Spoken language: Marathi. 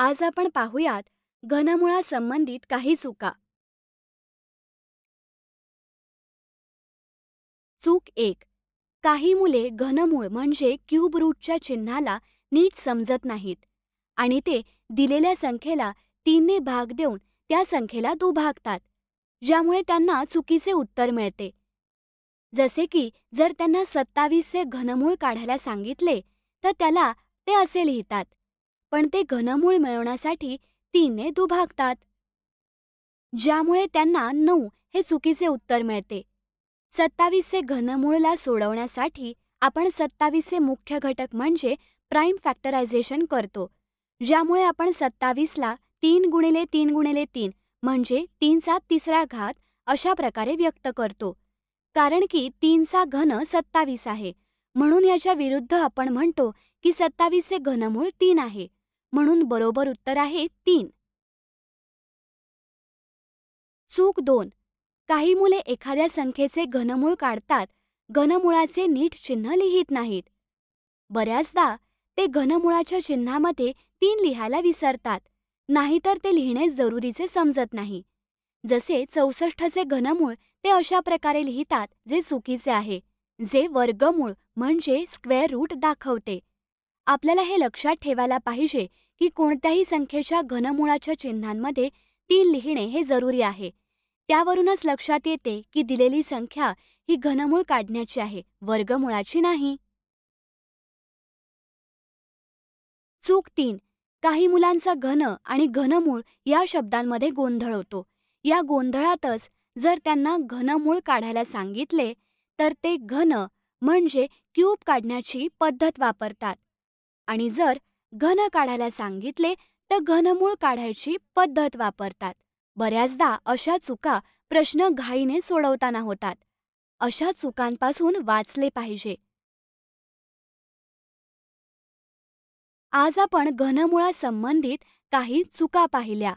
आज आपण पाहूयात संबंधित काही चुका चूक एक काही मुले घनमूळ म्हणजे क्यूब रूटच्या चिन्हाला नीट समजत नाहीत आणि ते दिलेल्या संख्येला तीनने भाग देऊन त्या संख्येला दुभागतात ज्यामुळे त्यांना चुकीचे उत्तर मिळते जसे की जर त्यांना सत्तावीसचे घनमूळ काढायला सांगितले तर त्याला ते असे लिहितात पण ते घनमूळ मिळवण्यासाठी तीनने दुभागतात ज्यामुळे त्यांना नऊ हे चुकीचे उत्तर मिळते सत्तावीसचे घनमूळला सोडवण्यासाठी आपण सत्तावीसचे मुख्य घटक म्हणजे प्राईम फॅक्टरायझेशन करतो ज्यामुळे आपण सत्तावीसला तीन गुणिले तीन गुणिले तीन म्हणजे तीनचा तिसरा घात अशा प्रकारे व्यक्त करतो कारण की तीनचा घन सत्तावीस आहे म्हणून याच्या विरुद्ध आपण म्हणतो की सत्तावीसचे घनमूळ तीन आहे म्हणून बरोबर उत्तर आहे तीन चूक दोन काही मुले एखाद्या संख्येचे घनमूळ काढतात घनमुळाचे नीट चिन्ह लिहित नाहीत बऱ्याचदा ते घनमुळाच्या चिन्हामध्ये तीन लिहायला विसरतात नाहीतर ते लिहिणे जरुरीचे समजत नाही जसे चौसष्टचे घनमूळ ते अशा प्रकारे लिहितात जे चुकीचे आहे जे वर्गमूळ म्हणजे स्क्वेअर रूट दाखवते आपल्याला हे लक्षात ठेवायला पाहिजे की कोणत्याही संख्येच्या घनमुळाच्या चिन्हांमध्ये तीन लिहिणे हे जरुरी आहे त्यावरूनच लक्षात येते की दिलेली संख्या ही घनमूळ काढण्याची आहे वर्गमुळाची नाही चूक तीन काही मुलांचा घन आणि घनमूळ या शब्दांमध्ये गोंधळ होतो या गोंधळातच जर त्यांना घनमूळ काढायला सांगितले तर ते घन म्हणजे क्यूब काढण्याची पद्धत वापरतात आणि जर घन काढायला सांगितले तर घनमूळ काढायची पद्धत वापरतात बऱ्याचदा अशा चुका प्रश्न घाईने सोडवताना होतात अशा चुकांपासून वाचले पाहिजे आज आपण घनमुळासंबंधित काही चुका पाहिल्या